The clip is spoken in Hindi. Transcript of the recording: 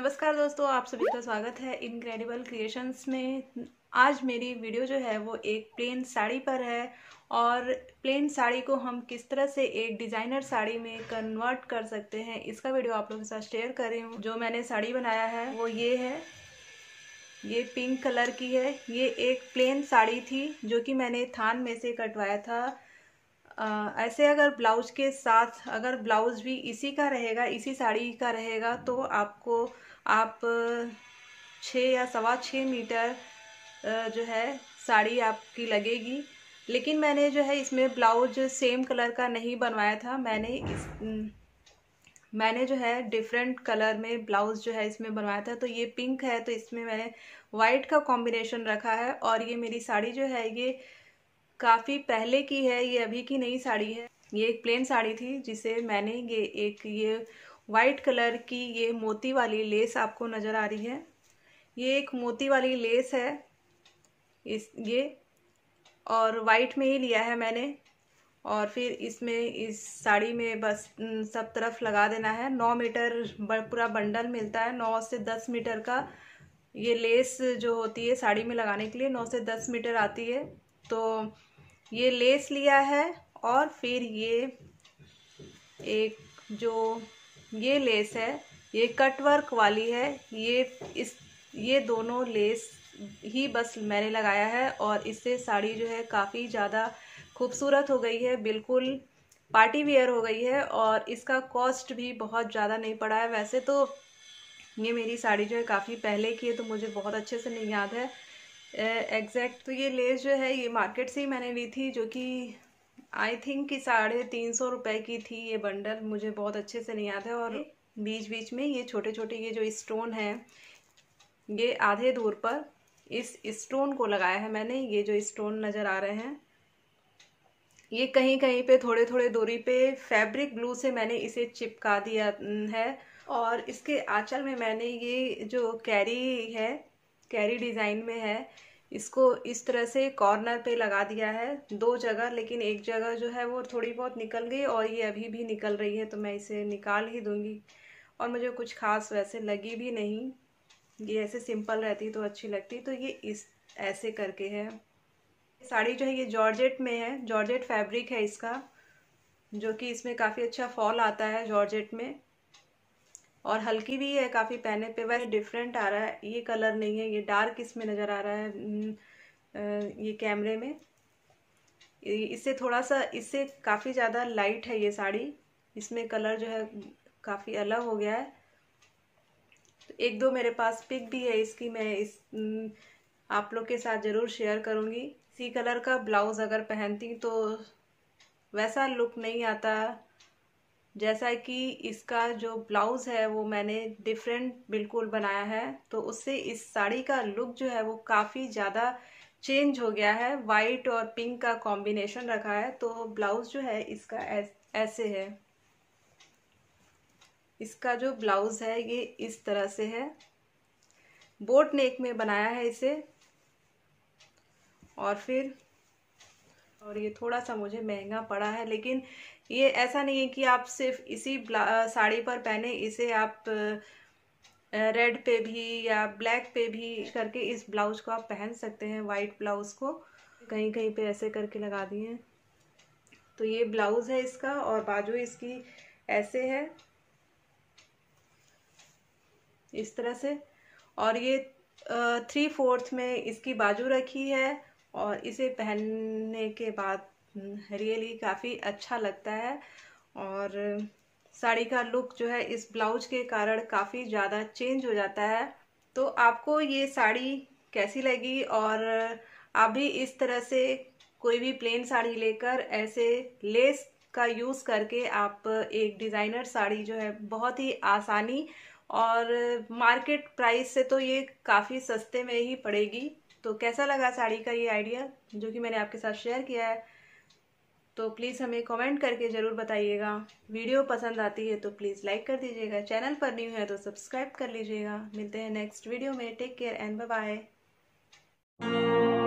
नमस्कार दोस्तों आप सभी का स्वागत है इनक्रेडिबल क्रिएशंस में आज मेरी वीडियो जो है वो एक प्लेन साड़ी पर है और प्लेन साड़ी को हम किस तरह से एक डिज़ाइनर साड़ी में कन्वर्ट कर सकते हैं इसका वीडियो आप लोगों के साथ शेयर कर रही हूँ जो मैंने साड़ी बनाया है वो ये है ये पिंक कलर की है ये एक प्लेन साड़ी थी जो कि मैंने थान में से कटवाया था आ, ऐसे अगर ब्लाउज के साथ अगर ब्लाउज भी इसी का रहेगा इसी साड़ी का रहेगा तो आपको आप छः या सवा छः मीटर जो है साड़ी आपकी लगेगी लेकिन मैंने जो है इसमें ब्लाउज सेम कलर का नहीं बनवाया था मैंने इस मैंने जो है डिफरेंट कलर में ब्लाउज़ जो है इसमें बनवाया था तो ये पिंक है तो इसमें मैंने वाइट का कॉम्बिनेशन रखा है और ये मेरी साड़ी जो है ये काफ़ी पहले की है ये अभी की नई साड़ी है ये एक प्लेन साड़ी थी जिसे मैंने ये एक ये वाइट कलर की ये मोती वाली लेस आपको नज़र आ रही है ये एक मोती वाली लेस है इस ये और वाइट में ही लिया है मैंने और फिर इसमें इस साड़ी में बस सब तरफ लगा देना है नौ मीटर पूरा बंडल मिलता है नौ से दस मीटर का ये लेस जो होती है साड़ी में लगाने के लिए नौ से दस मीटर आती है तो ये लेस लिया है और फिर ये एक जो ये लेस है ये कटवर्क वाली है ये इस ये दोनों लेस ही बस मैंने लगाया है और इससे साड़ी जो है काफ़ी ज़्यादा खूबसूरत हो गई है बिल्कुल पार्टी वेयर हो गई है और इसका कॉस्ट भी बहुत ज़्यादा नहीं पड़ा है वैसे तो ये मेरी साड़ी जो है काफ़ी पहले की है तो मुझे बहुत अच्छे से नहीं याद है एग्जैक्ट तो ये लेस जो है ये मार्केट से ही मैंने ली थी जो कि आई थिंक कि साढ़े तीन सौ रुपए की थी ये बंडल मुझे बहुत अच्छे से नहीं आता है और बीच बीच में ये छोटे छोटे ये जो स्टोन है ये आधे दूर पर इस स्टोन को लगाया है मैंने ये जो स्टोन नज़र आ रहे हैं ये कहीं कहीं पे थोड़े थोड़े दूरी पे फैब्रिक ग्लू से मैंने इसे चिपका दिया है और इसके आंचल में मैंने ये जो कैरी है कैरी डिज़ाइन में है इसको इस तरह से कॉर्नर पे लगा दिया है दो जगह लेकिन एक जगह जो है वो थोड़ी बहुत निकल गई और ये अभी भी निकल रही है तो मैं इसे निकाल ही दूँगी और मुझे कुछ खास वैसे लगी भी नहीं ये ऐसे सिंपल रहती तो अच्छी लगती तो ये इस ऐसे करके है साड़ी जो है ये जॉर्जेट में है जॉर्जेट फैब्रिक है इसका जो कि इसमें काफ़ी अच्छा फॉल आता है जॉर्जेट में और हल्की भी है काफ़ी पहने पे वह डिफरेंट आ रहा है ये कलर नहीं है ये डार्क इसमें नज़र आ रहा है ये कैमरे में इससे थोड़ा सा इससे काफ़ी ज़्यादा लाइट है ये साड़ी इसमें कलर जो है काफ़ी अलग हो गया है तो एक दो मेरे पास पिक भी है इसकी मैं इस आप लोग के साथ ज़रूर शेयर करूँगी सी कलर का ब्लाउज़ अगर पहनती तो वैसा लुक नहीं आता जैसा कि इसका जो ब्लाउज़ है वो मैंने डिफरेंट बिल्कुल बनाया है तो उससे इस साड़ी का लुक जो है वो काफ़ी ज़्यादा चेंज हो गया है वाइट और पिंक का कॉम्बिनेशन रखा है तो ब्लाउज़ जो है इसका ऐसे है इसका जो ब्लाउज़ है ये इस तरह से है बोट नेक में बनाया है इसे और फिर और ये थोड़ा सा मुझे महंगा पड़ा है लेकिन ये ऐसा नहीं है कि आप सिर्फ इसी साड़ी पर पहने इसे आप रेड पे भी या ब्लैक पे भी करके इस ब्लाउज को आप पहन सकते हैं वाइट ब्लाउज को कहीं कहीं पे ऐसे करके लगा दिए तो ये ब्लाउज है इसका और बाजू इसकी ऐसे है इस तरह से और ये थ्री फोर्थ में इसकी बाजू रखी है और इसे पहनने के बाद रियली हम्म, काफ़ी अच्छा लगता है और साड़ी का लुक जो है इस ब्लाउज के कारण काफ़ी ज़्यादा चेंज हो जाता है तो आपको ये साड़ी कैसी लगी और आप भी इस तरह से कोई भी प्लेन साड़ी लेकर ऐसे लेस का यूज़ करके आप एक डिज़ाइनर साड़ी जो है बहुत ही आसानी और मार्केट प्राइस से तो ये काफ़ी सस्ते में ही पड़ेगी तो कैसा लगा साड़ी का ये आइडिया जो कि मैंने आपके साथ शेयर किया है तो प्लीज़ हमें कमेंट करके ज़रूर बताइएगा वीडियो पसंद आती है तो प्लीज़ लाइक कर दीजिएगा चैनल पर न्यू है तो सब्सक्राइब कर लीजिएगा मिलते हैं नेक्स्ट वीडियो में टेक केयर एंड बाय